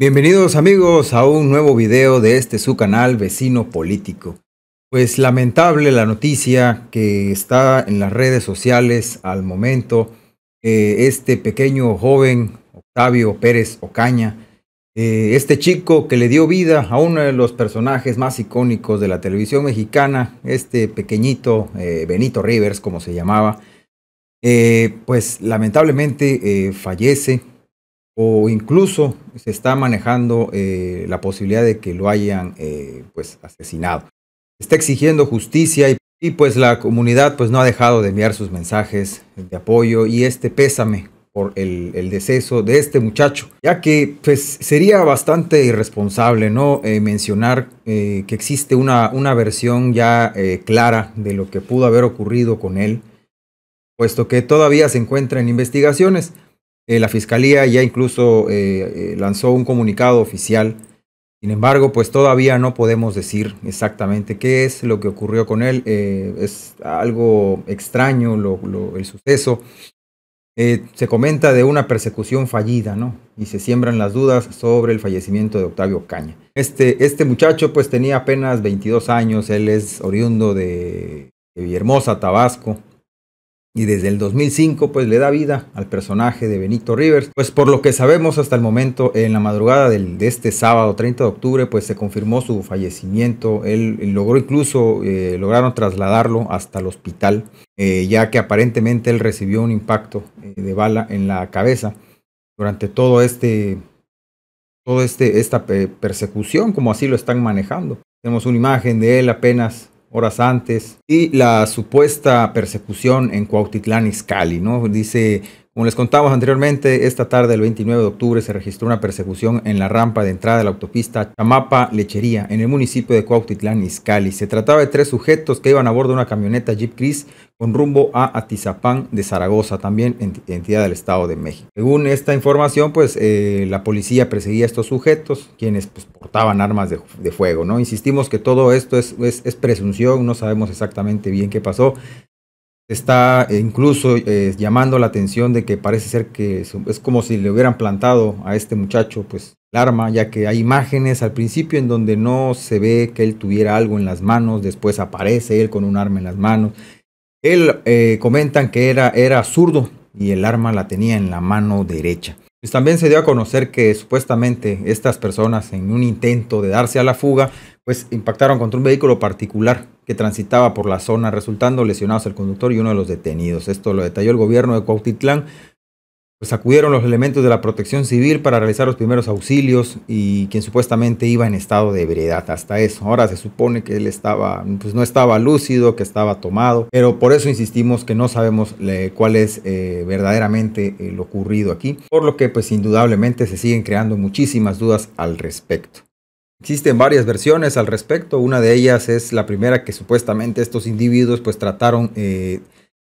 Bienvenidos amigos a un nuevo video de este su canal Vecino Político. Pues lamentable la noticia que está en las redes sociales al momento. Eh, este pequeño joven, Octavio Pérez Ocaña, eh, este chico que le dio vida a uno de los personajes más icónicos de la televisión mexicana, este pequeñito eh, Benito Rivers, como se llamaba, pues lamentablemente fallece o incluso se está manejando eh, la posibilidad de que lo hayan eh, pues asesinado. Está exigiendo justicia y, pues la comunidad pues no ha dejado de enviar sus mensajes de apoyo y este pésame por el, el deceso de este muchacho, ya que pues sería bastante irresponsable no eh, mencionar eh, que existe una, una versión ya clara de lo que pudo haber ocurrido con él, puesto que todavía se encuentra en investigaciones. Eh, la Fiscalía ya incluso eh, eh, lanzó un comunicado oficial. Sin embargo, pues todavía no podemos decir exactamente qué es lo que ocurrió con él. es algo extraño el suceso. se comenta de una persecución fallida, ¿no? Y se siembran las dudas sobre el fallecimiento de Octavio Caña. Este, este muchacho pues tenía apenas 22 años, él es oriundo de, de Tabasco y desde el 2005 pues le da vida al personaje de Benito Rivers. Pues por lo que sabemos hasta el momento, en la madrugada de este sábado 30 de octubre pues se confirmó su fallecimiento. Él, logró incluso, eh, lograron trasladarlo hasta el hospital, eh, ya que aparentemente él recibió un impacto eh, de bala en la cabeza durante todo este, todo este, esta persecución, como así lo están manejando. Tenemos una imagen de él apenas horas antes, y la supuesta persecución en Cuautitlán Izcalli, ¿no? Dice como les contamos anteriormente, esta tarde, el 29 de octubre, se registró una persecución en la rampa de entrada de la autopista Chamapa Lechería, en el municipio de Cuautitlán, Izcalli. Se trataba de tres sujetos que iban a bordo de una camioneta Jeep Cris con rumbo a Atizapán de Zaragoza, también entidad del Estado de México. Según esta información, pues eh, la policía perseguía a estos sujetos, quienes pues, portaban armas de, fuego, ¿no? Insistimos que todo esto es presunción, no sabemos exactamente bien qué pasó está eh, incluso eh, llamando la atención de que parece ser que es como si le hubieran plantado a este muchacho pues el arma, ya que hay imágenes al principio en donde no se ve que él tuviera algo en las manos, después aparece él con un arma en las manos. Él eh, comentan que era, era zurdo y el arma la tenía en la mano derecha. Pues también se dio a conocer que supuestamente estas personas en un intento de darse a la fuga, pues impactaron contra un vehículo particular que transitaba por la zona, resultando lesionados el conductor y uno de los detenidos. Esto lo detalló el gobierno de Cuautitlán. Pues acudieron los elementos de la protección civil para realizar los primeros auxilios y quien supuestamente iba en estado de ebriedad hasta eso. Ahora se supone que él estaba, pues no estaba lúcido, que estaba tomado, pero por eso insistimos que no sabemos eh, cuál es eh, verdaderamente eh, lo ocurrido aquí, por lo que pues indudablemente se siguen creando muchísimas dudas al respecto. Existen varias versiones al respecto, una de ellas es la primera que supuestamente estos individuos pues trataron eh,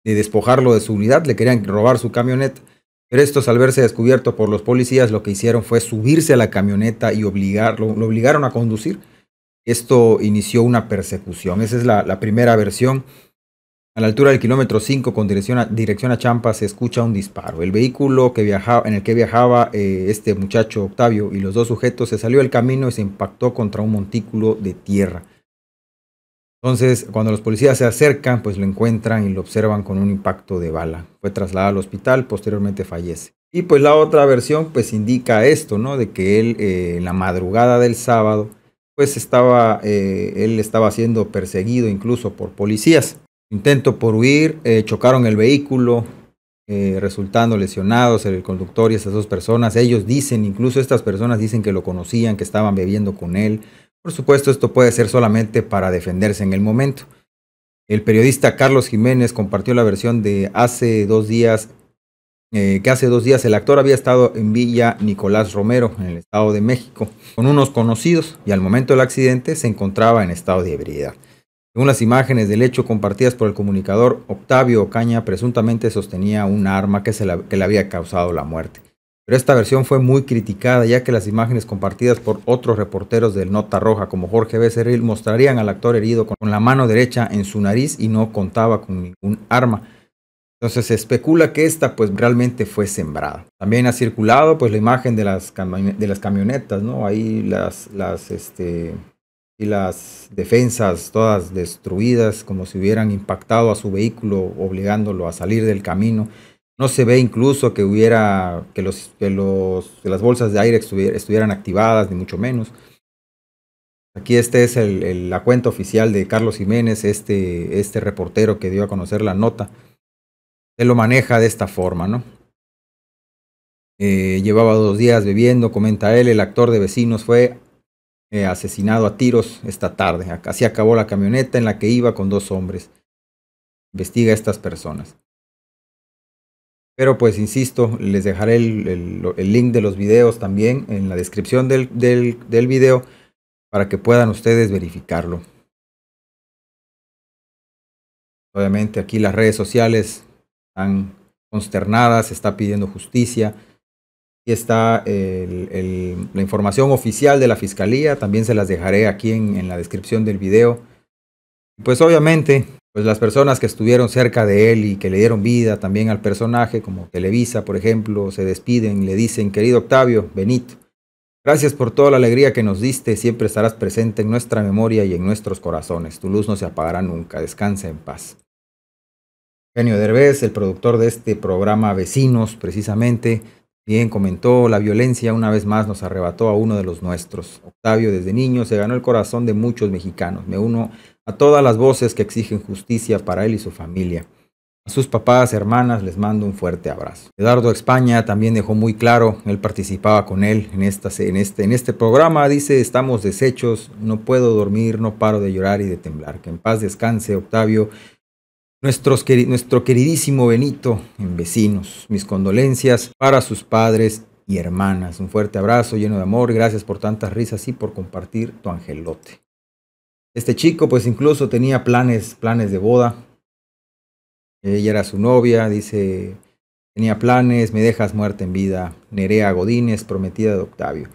de despojarlo de su unidad, le querían robar su camioneta, pero estos al verse descubierto por los policías lo que hicieron fue subirse a la camioneta y obligarlo, lo obligaron a conducir. Esto inició una persecución, esa es la primera versión. A la altura del kilómetro 5 con dirección a, Champa se escucha un disparo. El vehículo que en el que viajaba eh, este muchacho Octavio y los dos sujetos se salió del camino y se impactó contra un montículo de tierra. Entonces, cuando los policías se acercan, pues lo encuentran y lo observan con un impacto de bala. Fue trasladado al hospital, posteriormente fallece. Y pues la otra versión pues indica esto, ¿no? De que él eh, en la madrugada del sábado pues estaba, eh, él estaba siendo perseguido incluso por policías intento por huir, eh, chocaron el vehículo, eh, resultando lesionados el conductor y esas dos personas. Ellos dicen, incluso estas personas dicen que lo conocían, que estaban bebiendo con él. Por supuesto, esto puede ser solamente para defenderse en el momento. El periodista Carlos Jiménez compartió la versión de hace dos días, eh, que hace dos días el actor había estado en Villa Nicolás Romero, en el Estado de México, con unos conocidos y al momento del accidente se encontraba en estado de ebriedad. Según las imágenes del hecho compartidas por el comunicador, Octavio Ocaña presuntamente sostenía un arma que, le había causado la muerte. Pero esta versión fue muy criticada ya que las imágenes compartidas por otros reporteros del Nota Roja como Jorge Becerril mostrarían al actor herido con la mano derecha en su nariz y no contaba con ningún arma. Entonces se especula que esta pues realmente fue sembrada. También ha circulado pues la imagen de las, camionetas, ¿no? Ahí las, las, este, y las defensas todas destruidas, como si hubieran impactado a su vehículo, obligándolo a salir del camino. No se ve incluso que hubiera que, los, los, las bolsas de aire estuvieran, activadas, ni mucho menos. Aquí este es la cuenta oficial de Carlos Jiménez, este, este reportero que dio a conocer la nota. Él lo maneja de esta forma, ¿no? Eh, llevaba dos días bebiendo, comenta él, el actor de vecinos fue eh, asesinado a tiros esta tarde. Así acabó la camioneta en la que iba con dos hombres. Investiga a estas personas. Pero pues insisto, les dejaré el, link de los videos también en la descripción del, del, del video para que puedan ustedes verificarlo. Obviamente aquí las redes sociales están consternadas, se está pidiendo justicia, Aquí está la información oficial de la fiscalía. También se las dejaré aquí en, la descripción del video. Pues obviamente, pues las personas que estuvieron cerca de él y que le dieron vida también al personaje, como Televisa, por ejemplo, se despiden y le dicen, querido Octavio, Benito, gracias por toda la alegría que nos diste, siempre estarás presente en nuestra memoria y en nuestros corazones, tu luz no se apagará nunca, descansa en paz. Genio Derbez, el productor de este programa Vecinos, precisamente, Bien, comentó, la violencia una vez más nos arrebató a uno de los nuestros. Octavio desde niño se ganó el corazón de muchos mexicanos. Me uno a todas las voces que exigen justicia para él y su familia. A sus papás, hermanas, les mando un fuerte abrazo. Edardo España también dejó muy claro, él participaba con él en, esta, en, este, en este programa, dice, estamos deshechos, no puedo dormir, no paro de llorar y de temblar. Que en paz descanse, Octavio, nuestro queridísimo Benito, en vecinos, mis condolencias para sus padres y hermanas. Un fuerte abrazo lleno de amor. Gracias por tantas risas y por compartir tu angelote. Este chico pues incluso tenía planes, planes de boda. Ella era su novia, dice, tenía planes, me dejas muerta en vida. Nerea Godínez, prometida de Octavio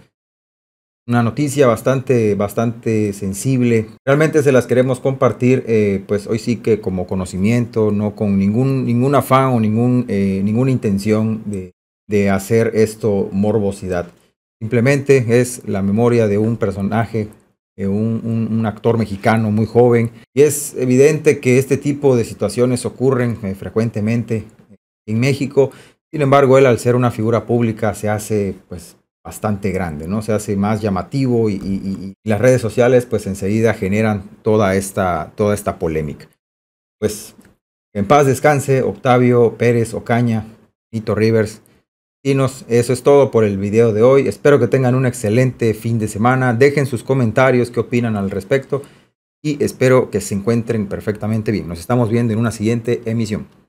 una noticia bastante, bastante sensible. Realmente se las queremos compartir, eh, pues hoy sí que como conocimiento, no con ningún, ningún afán o ningún, eh, ninguna intención de, de, hacer esto morbosidad. Simplemente es la memoria de un personaje, un, un, un, actor mexicano muy joven. Y es evidente que este tipo de situaciones ocurren eh, frecuentemente en México. Sin embargo, él al ser una figura pública se hace pues bastante grande, ¿no? Se hace más llamativo y, las redes sociales pues enseguida generan toda esta, toda esta polémica. Pues en paz descanse Octavio Pérez Ocaña, Tito Rivers. y nos eso es todo por el video de hoy. Espero que tengan un excelente fin de semana. Dejen sus comentarios, qué opinan al respecto y espero que se encuentren perfectamente bien. Nos estamos viendo en una siguiente emisión.